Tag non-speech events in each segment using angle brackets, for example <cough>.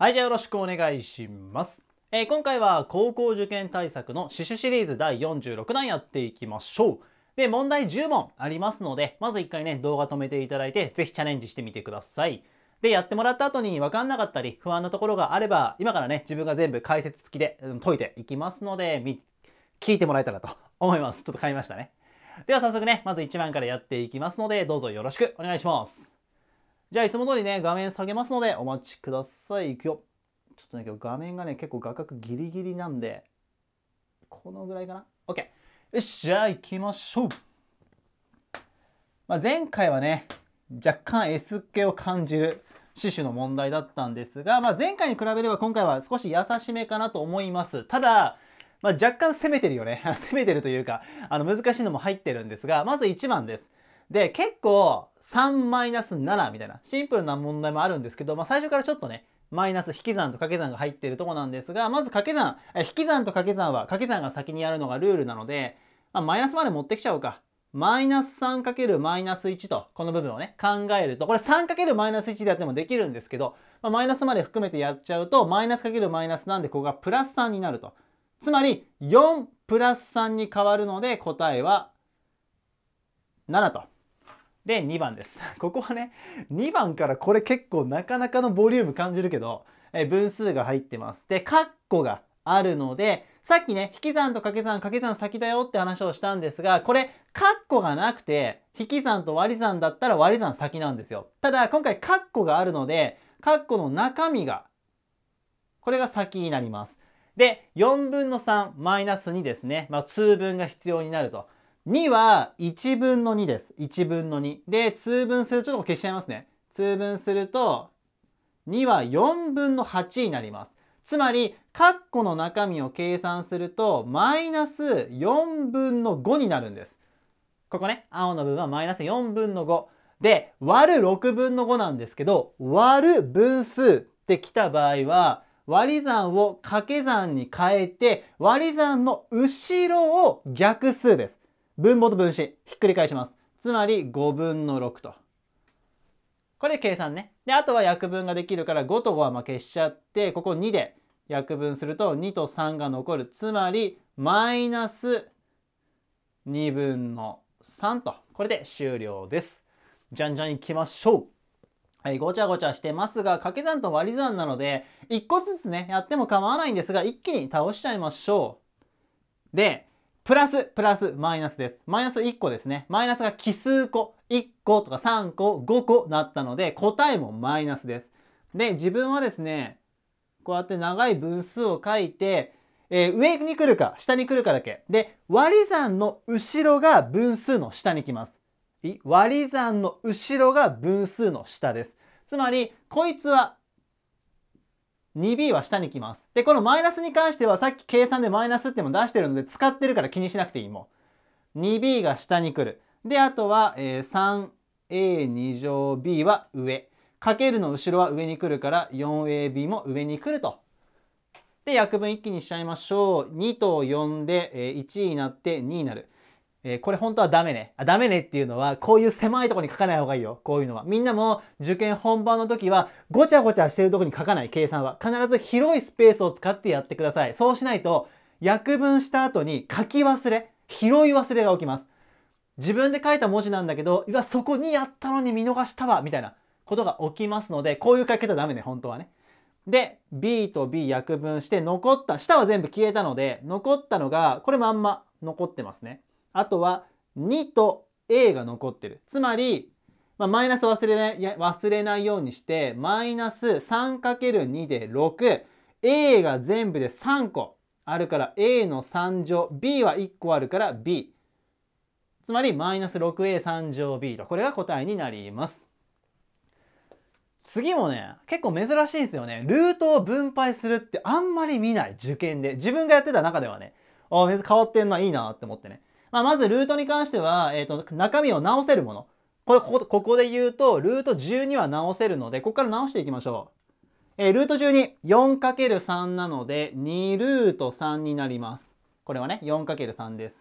はい、じゃあよろしくお願いします。えー、今回は高校受験対策の趣旨シリーズ第46弾やっていきましょう。で、問題10問ありますので、まず1回ね、動画止めていただいて、ぜひチャレンジしてみてください。で、やってもらった後に分かんなかったり、不安なところがあれば、今からね、自分が全部解説付きで、解いていきますので、聞いてもらえたらと思います。ちょっと変えましたね。では早速ね、まず1番からやっていきますので、どうぞよろしくお願いします。じゃあいつも通りね、画面下げますのでお待ちください。いくよ。ちょっとね、今日画面がね、結構画角ギリギリなんで、このぐらいかな ?OK。よっしゃ、行きましょう。まあ、前回はね、若干 S 系を感じる死守の問題だったんですが、まあ、前回に比べれば今回は少し優しめかなと思います。ただ、まあ、若干攻めてるよね。<laughs> 攻めてるというか、あの難しいのも入ってるんですが、まず1番です。で、結構3-7みたいなシンプルな問題もあるんですけど、まあ、最初からちょっとね、マイナス引き算と掛け算が入っているとこなんですが、まず掛け算、引き算と掛け算は掛け算が先にやるのがルールなので、まあ、マイナスまで持ってきちゃおうか。マイナス3るマイナス1と、この部分をね、考えると、これ3るマイナス1でやってもできるんですけど、まあ、マイナスまで含めてやっちゃうと、マイナスかけるマイナスなんで、ここがプラス3になると。つまり、4プラス3に変わるので、答えは7と。で2番です。<laughs> ここはね2番からこれ結構なかなかのボリューム感じるけど、え分数が入ってます。で括弧があるのでさっきね引き算と掛け算掛け算先だよって話をしたんですがこれ括弧がなくて引き算と割り算だったら割り算先なんですよ。ただ今回括弧があるので括弧の中身がこれが先になります。で4分の3マイナス2ですね、まあ、通分が必要になると。2は1分の2です。1分の2。で、通分すると、ちょっと消しちゃいますね。通分すると、2は4分の8になります。つまり、括弧の中身を計算すると、マイナス4分の5になるんです。ここね、青の部分はマイナス4分の5。で、割る6分の5なんですけど、割る分数ってきた場合は、割り算を掛け算に変えて、割り算の後ろを逆数です。分母と分子ひっくり返します。つまり5分の6と。これ計算ね。で、あとは約分ができるから5と5はま消しちゃって、ここ2で約分すると2と3が残る。つまり、マイナス2分の3と。これで終了です。じゃんじゃんいきましょう。はい、ごちゃごちゃしてますが、掛け算と割り算なので、1個ずつね、やっても構わないんですが、一気に倒しちゃいましょう。で、プラス、プラス、マイナスです。マイナス1個ですね。マイナスが奇数個。1個とか3個、5個なったので、答えもマイナスです。で、自分はですね、こうやって長い分数を書いて、えー、上に来るか、下に来るかだけ。で、割り算の後ろが分数の下に来ます。割り算の後ろが分数の下です。つまり、こいつは 2b は下に来ます。で、このマイナスに関してはさっき計算でマイナスっても出してるので使ってるから気にしなくていいもん。2b が下に来る。で、あとは、え 3a2 乗 b は上。かけるの後ろは上に来るから 4ab も上に来ると。で、約分一気にしちゃいましょう。2と4で、え1になって2になる。えー、これ本当はダメね。あ、ダメねっていうのは、こういう狭いとこに書かない方がいいよ。こういうのは。みんなも受験本番の時は、ごちゃごちゃしてるとこに書かない、計算は。必ず広いスペースを使ってやってください。そうしないと、約分した後に書き忘れ、拾い忘れが起きます。自分で書いた文字なんだけど、いや、そこにやったのに見逃したわ、みたいなことが起きますので、こういう書き方ダメね、本当はね。で、B と B 約分して、残った、下は全部消えたので、残ったのが、これまんま残ってますね。あとは2と A が残ってる。つまり、まあ、マイナス忘れない忘れないようにして、マイナス 3×2 で6。A が全部で3個あるから A の3乗。B は1個あるから B。つまり、マイナス 6A3 乗 B と。これが答えになります。次もね、結構珍しいんですよね。ルートを分配するってあんまり見ない。受験で。自分がやってた中ではね、ああ、変わってんな、いいなって思ってね。まあ、まずルートに関しては、えっ、ー、と、中身を直せるもの。これ、ここ、ここで言うと、ルート12は直せるので、ここから直していきましょう。えー、ルート12、4×3 なので、2ルート3になります。これはね、4×3 です。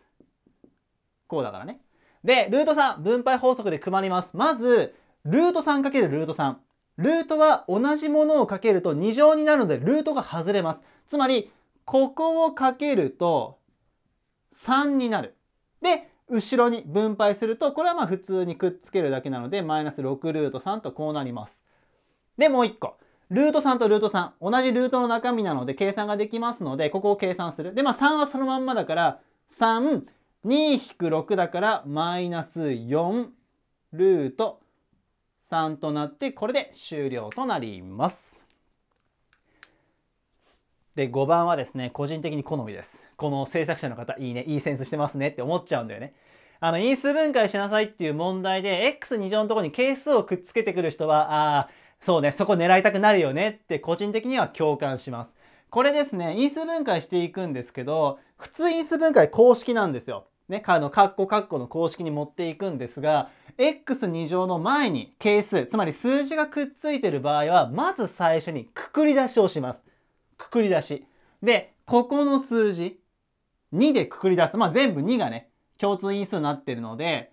こうだからね。で、ルート3、分配法則で組まります。まず、ルート 3× ルート3。ルートは同じものをかけると2乗になるので、ルートが外れます。つまり、ここをかけると3になる。で、後ろに分配すると、これはまあ普通にくっつけるだけなので、マイナス6ルート3とこうなります。で、もう一個。ルート3とルート3。同じルートの中身なので計算ができますので、ここを計算する。で、まあ3はそのまんまだから、3、2-6だからマイナス4ルート3となって、これで終了となります。で5番はですね個人的に好みですこの制作者の方いいねいいセンスしてますねって思っちゃうんだよねあの因数分解しなさいっていう問題で x2 乗のとこに係数をくっつけてくる人はああそうねそこ狙いたくなるよねって個人的には共感しますこれですね因数分解していくんですけど普通因数分解公式なんですよね、あの、カッコカッコの公式に持っていくんですが、x2 乗の前に係数、つまり数字がくっついてる場合は、まず最初にくくり出しをします。くくり出し。で、ここの数字、2でくくり出す。まあ、全部2がね、共通因数になってるので、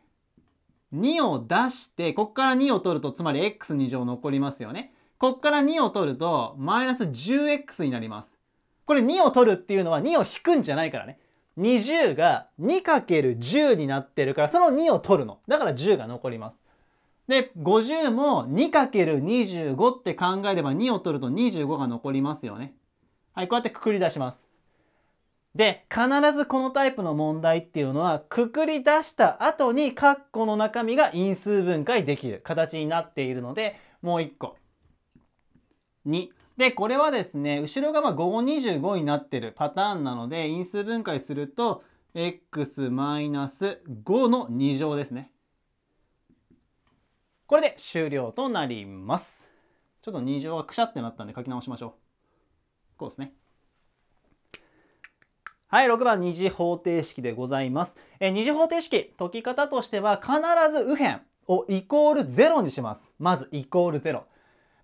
2を出して、ここから2を取ると、つまり x2 乗残りますよね。ここから2を取ると、マイナス 10x になります。これ2を取るっていうのは2を引くんじゃないからね。20が 2×10 になってるから、その2を取るの。だから10が残ります。で、50も 2×25 って考えれば2を取ると25が残りますよね。はい、こうやってくくり出します。で、必ずこのタイプの問題っていうのは、くくり出した後に括弧の中身が因数分解できる形になっているので、もう1個。2。で、これはですね、後ろがま525になってるパターンなので、因数分解すると、x マイナス5の2乗ですね。これで終了となります。ちょっと2乗がくしゃってなったんで書き直しましょう。こうですね。はい、6番二次方程式でございます。え二次方程式、解き方としては必ず右辺をイコール0にします。まずイコール0。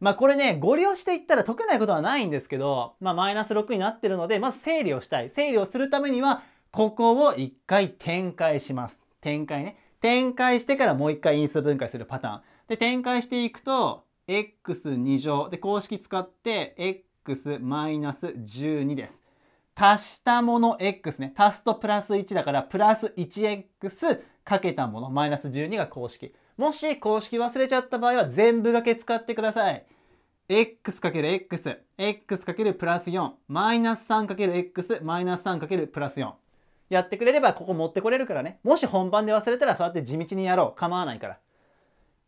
まあこれね、ご利用していったら解けないことはないんですけど、まあマイナス6になってるので、まず整理をしたい。整理をするためには、ここを一回展開します。展開ね。展開してからもう一回因数分解するパターン。で、展開していくと、x2 乗。で、公式使って、x マイナス12です。足したもの x ね。足すとプラス1だから、プラス 1x かけたもの、マイナス12が公式。もし公式忘れちゃった場合は全部だけ使ってください。x る x x るプラス4、マイナス3る x マイナス3るプラス4。やってくれればここ持ってこれるからね。もし本番で忘れたらそうやって地道にやろう。構わないから。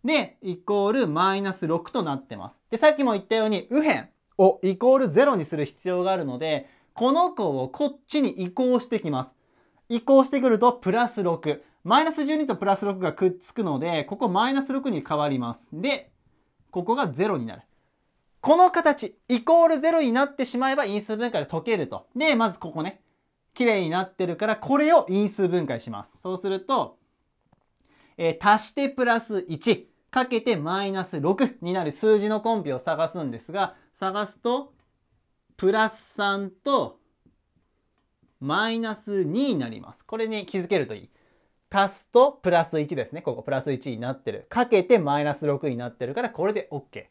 で、イコールマイナス6となってます。で、さっきも言ったように右辺。をイコール0にする必要があるので、この子をこっちに移行してきます。移行してくるとプラス6。マイナス12とプラス6がくっつくので、ここマイナス6に変わります。で、ここが0になる。この形、イコール0になってしまえば因数分解で解けると。で、まずここね、綺麗になってるから、これを因数分解します。そうすると、えー、足してプラス1、かけてマイナス6になる数字のコンビを探すんですが、探すとプラス3とマイナス2になります。これに気づけるといい。足すとプラス1ですね。ここプラス1になってる。かけてマイナス6になってるからこれで OK。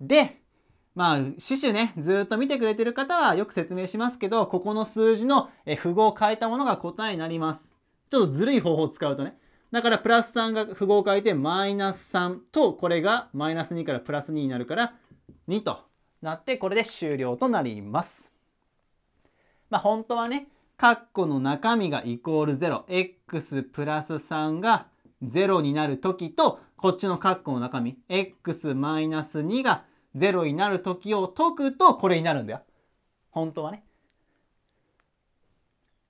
で、まあ、死守ね、ずっと見てくれてる方はよく説明しますけど、ここの数字の符号を変えたものが答えになります。ちょっとずるい方法を使うとね。だからプラス3が符号を変えてマイナス3とこれがマイナス2からプラス2になるから2となってこれで終了となります。まあ、本当はね括弧の中身がイコール 0x プラス3が0になる時とこっちの括弧の中身 x マイナス2が0になる時を解くとこれになるんだよ。本当はね。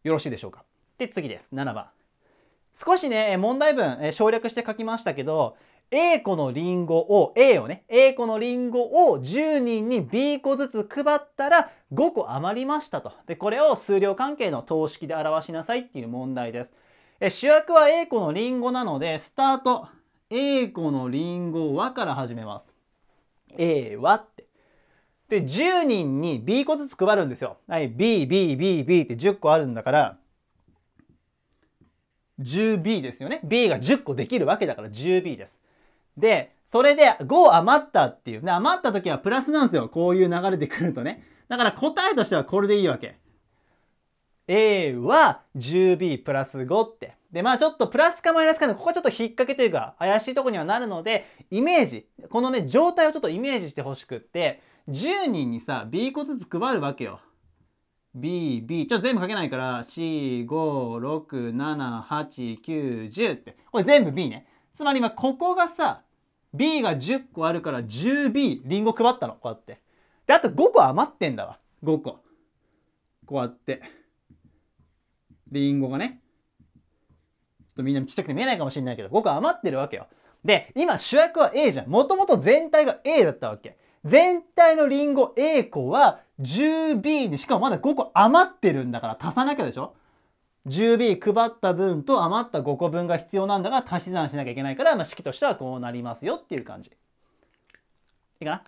よろしいでしょうか。で次です7番。少しね問題文省略して書きましたけど A 個のリンゴを、A をね、A 子のリンゴを10人に B 個ずつ配ったら5個余りましたと。で、これを数量関係の等式で表しなさいっていう問題です。え主役は A 個のリンゴなので、スタート。A 個のリンゴはから始めます。A はって。で、10人に B 個ずつ配るんですよ。はい、B、B、B、B って10個あるんだから、10B ですよね。B が10個できるわけだから 10B です。で、それで5余ったっていう。で、余った時はプラスなんですよ。こういう流れでくるとね。だから答えとしてはこれでいいわけ。A は 10B プラス5って。で、まあちょっとプラスかマイナスかの、ここはちょっと引っ掛けというか怪しいとこにはなるので、イメージ。このね、状態をちょっとイメージしてほしくって、10人にさ、B 個ずつ配るわけよ。B、B。ちょっと全部書けないから、4、5、6、7、8、9、10って。これ全部 B ね。つまり今ここがさ、B が10個あるから 10B リンゴ配ったの。こうやって。で、あと5個余ってんだわ。5個。こうやって。リンゴがね。ちょっとみんなちっちゃくて見えないかもしれないけど、5個余ってるわけよ。で、今主役は A じゃん。もともと全体が A だったわけ。全体のリンゴ A 個は 10B にしかもまだ5個余ってるんだから足さなきゃでしょ 10b 配った分と余った5個分が必要なんだが足し算しなきゃいけないから、まあ、式としてはこうなりますよっていう感じ。いいかな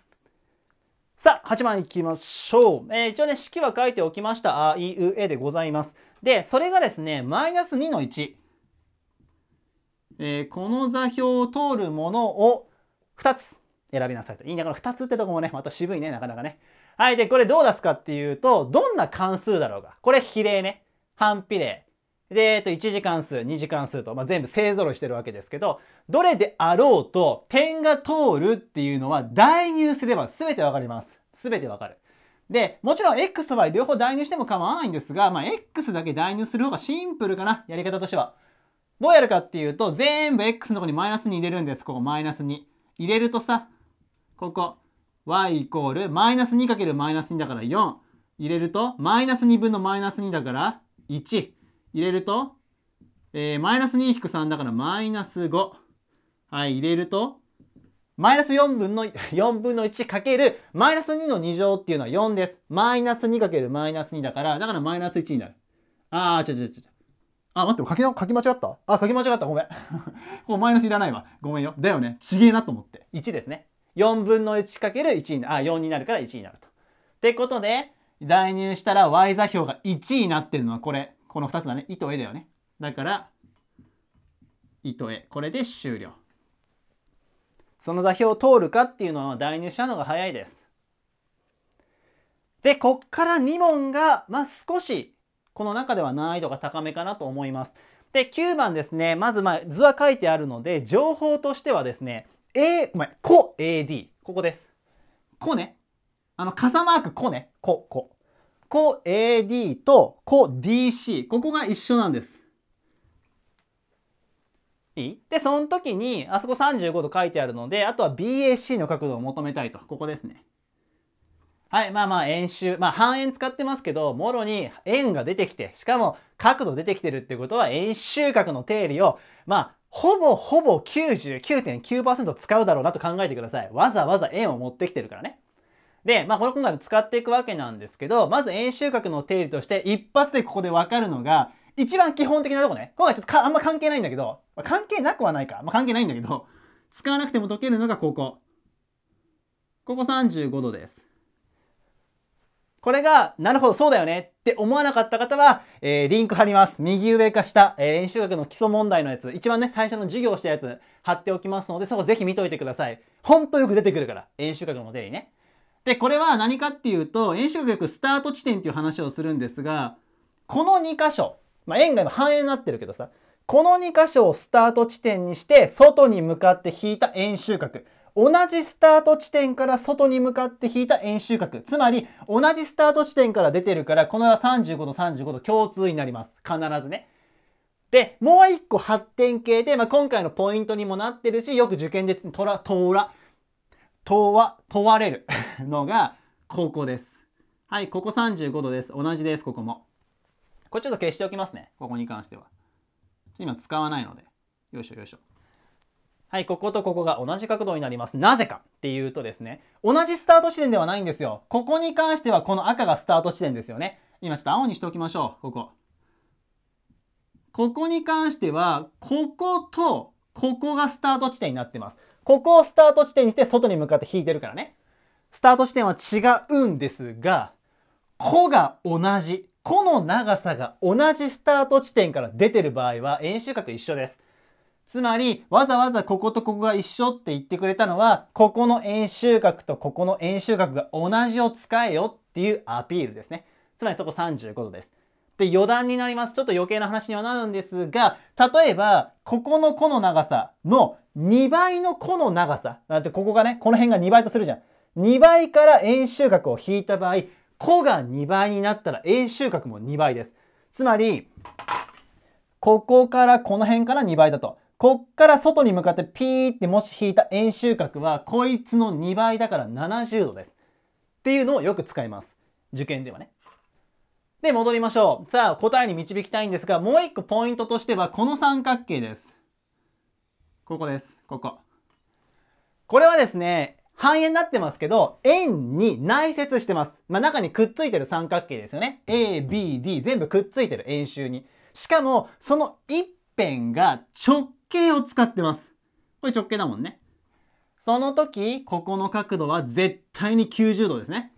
さあ、8番いきましょう。えー、一応ね、式は書いておきました。あ、い、う、えでございます。で、それがですね、マイナス2の1。えー、この座標を通るものを2つ選びなさいと。いいね、この2つってとこもね、また渋いね、なかなかね。はい、で、これどう出すかっていうと、どんな関数だろうが。これ比例ね。反比例。で、えっと、1次関数、2次関数と、まあ、全部勢揃いしてるわけですけど、どれであろうと点が通るっていうのは代入すれば全てわかります。全てわかる。で、もちろん X と Y 両方代入しても構わないんですが、まあ、X だけ代入する方がシンプルかな、やり方としては。どうやるかっていうと、全部 X のとこにマイナスに入れるんです。ここマイナス2。入れるとさ、ここ、y イコール、マイナス2るマイナス2だから4。入れると、マイナス2分のマイナス2だから1。入れると、えー、マイナス2引く3だからマイナス5。はい、入れると、マイナス4分の、4分の1かける、マイナス2の2乗っていうのは4です。マイナス2かけるマイナス2だから、だからマイナス1になる。あー、ちょちょちょ。あ、待って、書き書き間違ったあ、書き間違った。ごめん。も <laughs> うマイナスいらないわ。ごめんよ。だよね。ちげえなと思って。1ですね。4分の1かける1になる。あ、4になるから1になると。ってことで、代入したら y 座標が1になってるのはこれ。この2つだね。糸絵だよね。だから、糸絵。これで終了。その座標を通るかっていうのは代入したのが早いです。で、こっから2問が、まあ、少し、この中では難易度が高めかなと思います。で、9番ですね。まず、まあ、図は書いてあるので、情報としてはですね、A、ごめん、コ AD。ここです。こね。あの、傘マーク、こね。こ、こ。コ AD とコ DC。ここが一緒なんです。いいで、その時に、あそこ35度書いてあるので、あとは BAC の角度を求めたいと。ここですね。はい、まあまあ円周。まあ半円使ってますけど、もろに円が出てきて、しかも角度出てきてるってことは円周角の定理を、まあ、ほぼほぼ99.9%使うだろうなと考えてください。わざわざ円を持ってきてるからね。で、まあ、これ今回も使っていくわけなんですけど、まず円周角の定理として一発でここでわかるのが、一番基本的なとこね。今回ちょっとあんま関係ないんだけど、まあ、関係なくはないか。まあ、関係ないんだけど、使わなくても解けるのがここ。ここ35度です。これが、なるほど、そうだよねって思わなかった方は、えー、リンク貼ります。右上か下、えー、演習学の基礎問題のやつ、一番ね、最初の授業したやつ貼っておきますので、そこぜひ見といてください。ほんとよく出てくるから、演習学の定理ね。で、これは何かっていうと、円周角よくスタート地点っていう話をするんですが、この2箇所、まあ、円が今半円になってるけどさ、この2箇所をスタート地点にして、外に向かって引いた円周角。同じスタート地点から外に向かって引いた円周角。つまり、同じスタート地点から出てるから、このは35度、35度共通になります。必ずね。で、もう一個発展形で、まあ、今回のポイントにもなってるし、よく受験でトラ、トーラ、問わ、問われる <laughs> のがここです。はい、ここ35度です。同じです、ここも。これちょっと消しておきますね。ここに関しては。今使わないので。よいしょよいしょ。はい、こことここが同じ角度になります。なぜかっていうとですね、同じスタート地点ではないんですよ。ここに関してはこの赤がスタート地点ですよね。今ちょっと青にしておきましょう。ここ。ここに関しては、こことここがスタート地点になってます。ここをスタート地点にして外に向かって引いてるからね。スタート地点は違うんですが、個が同じ、個の長さが同じスタート地点から出てる場合は円周角一緒です。つまり、わざわざこことここが一緒って言ってくれたのは、ここの円周角とここの円周角が同じを使えよっていうアピールですね。つまりそこ35度です。で、余談になります。ちょっと余計な話にはなるんですが、例えば、ここの弧の長さの2倍の弧の長さ。だってここがね、この辺が2倍とするじゃん。2倍から円周角を引いた場合、弧が2倍になったら円周角も2倍です。つまり、ここからこの辺から2倍だと。こっから外に向かってピーってもし引いた円周角は、こいつの2倍だから70度です。っていうのをよく使います。受験ではね。で、戻りましょう。さあ、答えに導きたいんですが、もう一個ポイントとしては、この三角形です。ここです。ここ。これはですね、半円になってますけど、円に内接してます。まあ、中にくっついてる三角形ですよね。A、B、D 全部くっついてる円周に。しかも、その一辺が直径を使ってます。これ直径だもんね。その時、ここの角度は絶対に90度ですね。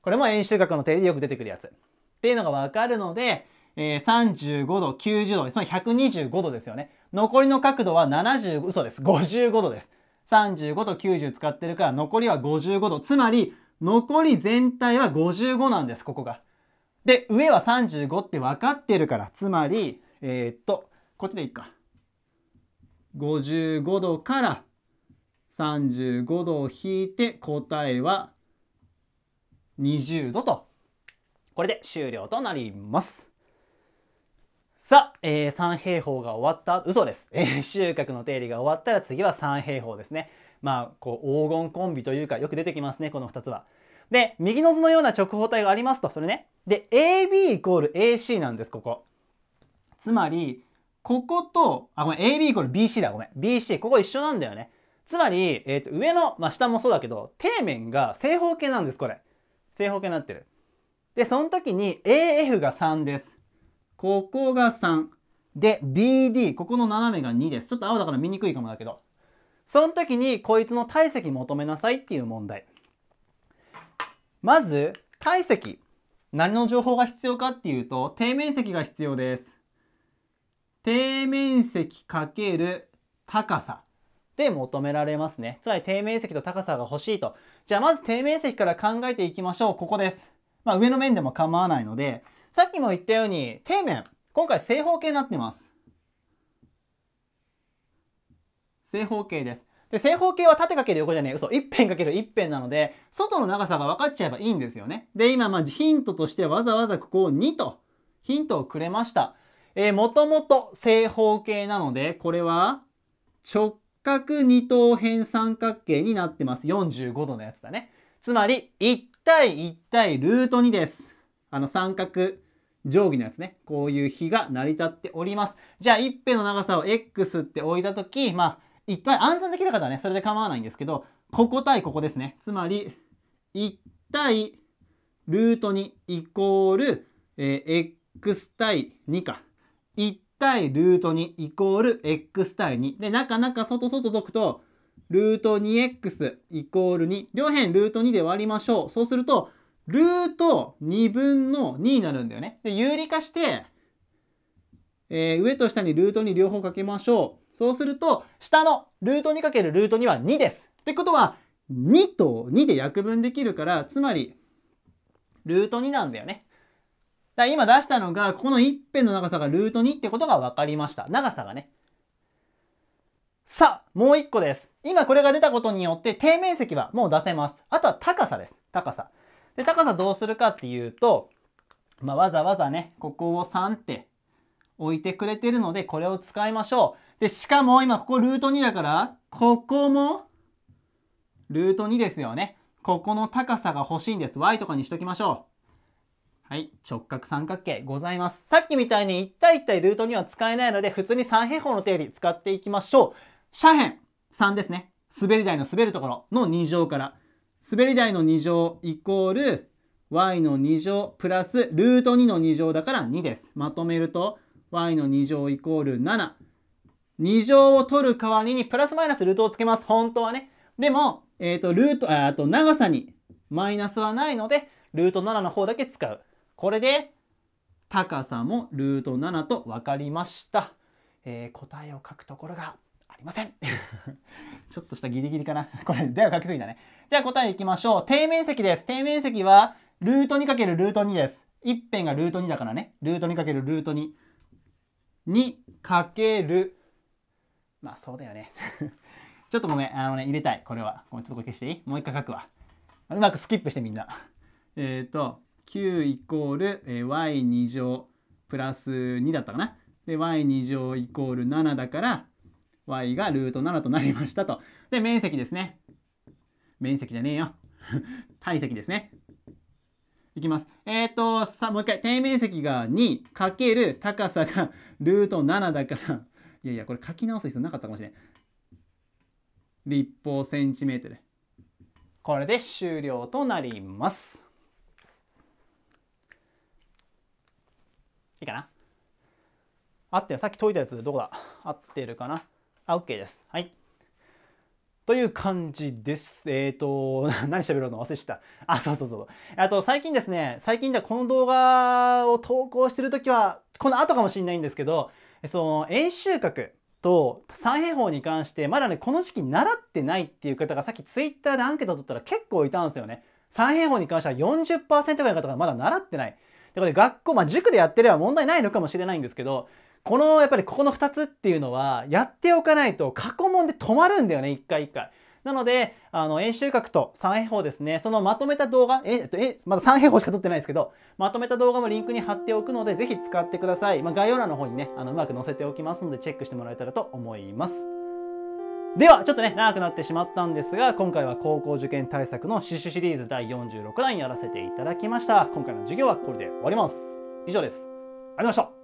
これも円周角の定理でよく出てくるやつ。っていうのがわかるので、えー、35度、90度、その125度ですよね。残りの角度は70、嘘です。55度です。35度、90使ってるから残りは55度。つまり、残り全体は55なんです、ここが。で、上は35って分かってるから。つまり、えー、っと、こっちでいいか。55度から35度を引いて答えは20度とこれで終了となります。さあ、えー、三平方が終わった、嘘です。えー、収穫の定理が終わったら次は三平方ですね。まあ、こう、黄金コンビというか、よく出てきますね、この2つは。で、右の図のような直方体がありますと、それね。で、AB イコール AC なんです、ここ。つまり、ここと、あ、ごめん、AB イコール BC だ、ごめん。BC、ここ一緒なんだよね。つまり、えっ、ー、と、上の、まあ、下もそうだけど、底面が正方形なんです、これ。正方形になってる。で、その時に AF が3です。ここが3。で、BD、ここの斜めが2です。ちょっと青だから見にくいかもだけど。その時にこいつの体積求めなさいっていう問題。まず、体積。何の情報が必要かっていうと、底面積が必要です。底面積る高さで求められますね。つまり底面積と高さが欲しいと。じゃあまず底面積から考えていきましょう。ここです。まあ、上の面でも構わないので、さっきも言ったように、底面、今回正方形になってます。正方形です。で、正方形は縦かける横じゃねえ、嘘、一辺かける一辺なので、外の長さが分かっちゃえばいいんですよね。で、今、まあ、ヒントとしてわざわざここを2と、ヒントをくれました。えー、もともと正方形なので、これは直角二等辺三角形になってます。45度のやつだね。つまり、1対1対ルート2です。あの三角定規のやつね。こういう比が成り立っております。じゃあ、一辺の長さを x って置いたとき、まあ、一回暗算できた方はね、それで構わないんですけど、ここ対ここですね。つまり、1対ルート2イコール、えー、x 対2か。1対ルート2イコール x 対2。で、なかなか外外解くと、ルート 2x イコール2。両辺ルート2で割りましょう。そうすると、ルート2分の2になるんだよね。で、有理化して、えー、上と下にルート2両方かけましょう。そうすると、下のルート2かけるルート2は2です。ってことは、2と2で約分できるから、つまり、ルート2なんだよね。だ今出したのが、ここの一辺の長さがルート2ってことが分かりました。長さがね。さあ、もう一個です。今これが出たことによって底面積はもう出せます。あとは高さです。高さ。で、高さどうするかっていうと、まあ、わざわざね、ここを3って置いてくれてるので、これを使いましょう。で、しかも今ここルート2だから、ここもルート2ですよね。ここの高さが欲しいんです。y とかにしときましょう。はい。直角三角形ございます。さっきみたいに1対1対ルート2は使えないので、普通に三平方の定理使っていきましょう。斜辺。3ですね。滑り台の滑るところの2乗から。滑り台の2乗イコール y の2乗プラスルート2の2乗だから2です。まとめると y の2乗イコール7。2乗を取る代わりにプラスマイナスルートをつけます。本当はね。でも、えっ、ー、と、ルート、あと長さにマイナスはないので、ルート7の方だけ使う。これで、高さもルート7と分かりました。えー、答えを書くところがありません。<laughs> ちょっとしたギリギリかな。<laughs> これ、では書きすぎだね。じゃあ答えいきましょう。底面積です。底面積は、ルート2かけるルート2です。一辺がルート2だからね。ルート2かけるルート2。2かける。まあ、そうだよね。<laughs> ちょっとごめん。あのね、入れたい。これは。もうちょっと消していいもう一回書くわ。うまくスキップしてみんな。えっ、ー、と、q イコール、え y 二乗プラス2だったかな。で、y2 乗イコール7だから、y がルート7となりましたと。で、面積ですね。面積じゃねえよ。<laughs> 体積ですね。いきます。えっ、ー、と、さ、あ、もう一回。底面積が2かける高さがルート7だから。いやいや、これ書き直す必要なかったかもしれん。立方センチメートル。これで終了となります。いいかな合ってるさっき解いたやつどこだ合ってるかなあ、OK です。はい。という感じです。えっ、ー、と、<laughs> 何喋ろうの忘れした。あ、そうそうそう。あと、最近ですね、最近ではこの動画を投稿してるときは、この後かもしれないんですけど、その、円周角と三平方に関して、まだね、この時期習ってないっていう方がさっき Twitter でアンケート取ったら結構いたんですよね。三平方に関しては40%ぐらいの方がまだ習ってない。だから学校、まあ塾でやってれば問題ないのかもしれないんですけど、この、やっぱりここの2つっていうのは、やっておかないと過去問で止まるんだよね、一回一回。なので、あの、演習角と三平方ですね、そのまとめた動画、え、え、まだ三平方しか撮ってないですけど、まとめた動画もリンクに貼っておくので、ぜひ使ってください。まあ、概要欄の方にね、あの、うまく載せておきますので、チェックしてもらえたらと思います。では、ちょっとね、長くなってしまったんですが、今回は高校受験対策のシ集シリーズ第46弾やらせていただきました。今回の授業はこれで終わります。以上です。ありがとうございました。